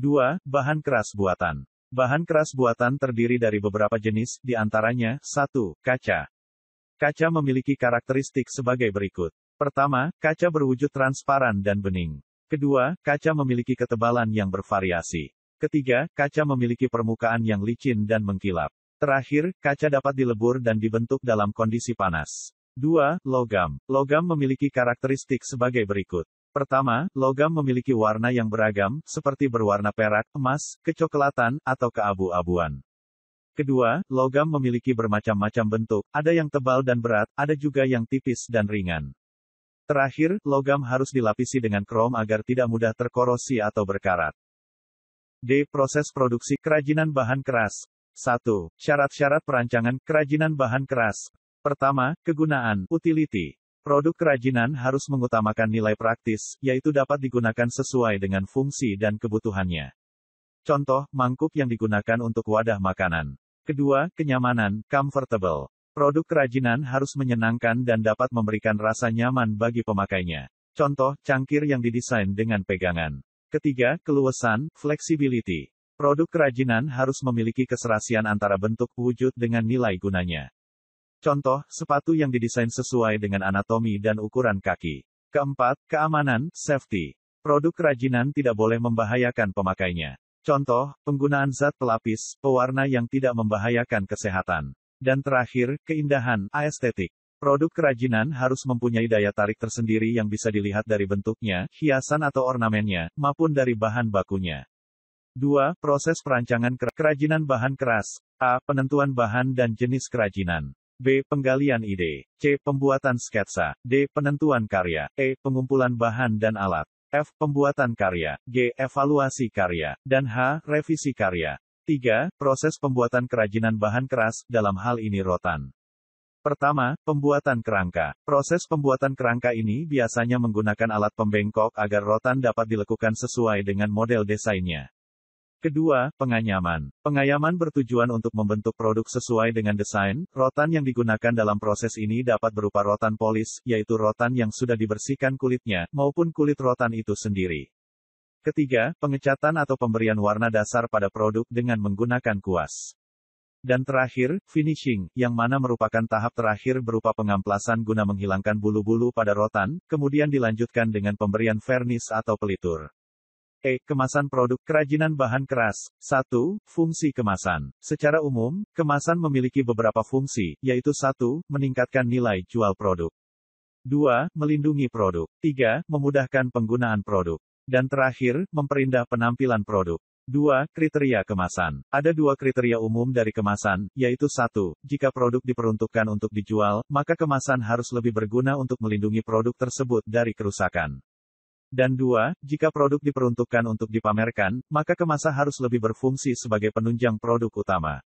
2. Bahan keras buatan. Bahan keras buatan terdiri dari beberapa jenis, di antaranya, 1. Kaca. Kaca memiliki karakteristik sebagai berikut. Pertama, kaca berwujud transparan dan bening. Kedua, kaca memiliki ketebalan yang bervariasi. Ketiga, kaca memiliki permukaan yang licin dan mengkilap. Terakhir, kaca dapat dilebur dan dibentuk dalam kondisi panas. 2. Logam. Logam memiliki karakteristik sebagai berikut. Pertama, logam memiliki warna yang beragam, seperti berwarna perak, emas, kecoklatan, atau keabu-abuan. Kedua, logam memiliki bermacam-macam bentuk, ada yang tebal dan berat, ada juga yang tipis dan ringan. Terakhir, logam harus dilapisi dengan krom agar tidak mudah terkorosi atau berkarat. D. Proses produksi kerajinan bahan keras. 1. Syarat-syarat perancangan kerajinan bahan keras. Pertama, kegunaan, utility. Produk kerajinan harus mengutamakan nilai praktis, yaitu dapat digunakan sesuai dengan fungsi dan kebutuhannya. Contoh, mangkuk yang digunakan untuk wadah makanan. Kedua, kenyamanan, comfortable. Produk kerajinan harus menyenangkan dan dapat memberikan rasa nyaman bagi pemakainya. Contoh, cangkir yang didesain dengan pegangan. Ketiga, keluasan, flexibility. Produk kerajinan harus memiliki keserasian antara bentuk wujud dengan nilai gunanya. Contoh, sepatu yang didesain sesuai dengan anatomi dan ukuran kaki. Keempat, keamanan, safety. Produk kerajinan tidak boleh membahayakan pemakainya. Contoh, penggunaan zat pelapis, pewarna yang tidak membahayakan kesehatan. Dan terakhir, keindahan, aestetik. Produk kerajinan harus mempunyai daya tarik tersendiri yang bisa dilihat dari bentuknya, hiasan atau ornamennya, maupun dari bahan bakunya. 2. Proses perancangan kerajinan bahan keras. A. Penentuan bahan dan jenis kerajinan. B. Penggalian ide. C. Pembuatan sketsa. D. Penentuan karya. E. Pengumpulan bahan dan alat. F. Pembuatan karya. G. Evaluasi karya. Dan H. Revisi karya. 3. Proses pembuatan kerajinan bahan keras, dalam hal ini rotan. Pertama, pembuatan kerangka. Proses pembuatan kerangka ini biasanya menggunakan alat pembengkok agar rotan dapat dilakukan sesuai dengan model desainnya. Kedua, penganyaman. Pengayaman bertujuan untuk membentuk produk sesuai dengan desain. Rotan yang digunakan dalam proses ini dapat berupa rotan polis, yaitu rotan yang sudah dibersihkan kulitnya, maupun kulit rotan itu sendiri. Ketiga, pengecatan atau pemberian warna dasar pada produk dengan menggunakan kuas. Dan terakhir, finishing, yang mana merupakan tahap terakhir berupa pengamplasan guna menghilangkan bulu-bulu pada rotan, kemudian dilanjutkan dengan pemberian vernis atau pelitur. E. Kemasan produk kerajinan bahan keras. 1. Fungsi kemasan. Secara umum, kemasan memiliki beberapa fungsi, yaitu 1. Meningkatkan nilai jual produk. 2. Melindungi produk. 3. Memudahkan penggunaan produk. Dan terakhir, memperindah penampilan produk. 2. Kriteria kemasan. Ada dua kriteria umum dari kemasan, yaitu satu, Jika produk diperuntukkan untuk dijual, maka kemasan harus lebih berguna untuk melindungi produk tersebut dari kerusakan. Dan dua, jika produk diperuntukkan untuk dipamerkan, maka kemasan harus lebih berfungsi sebagai penunjang produk utama.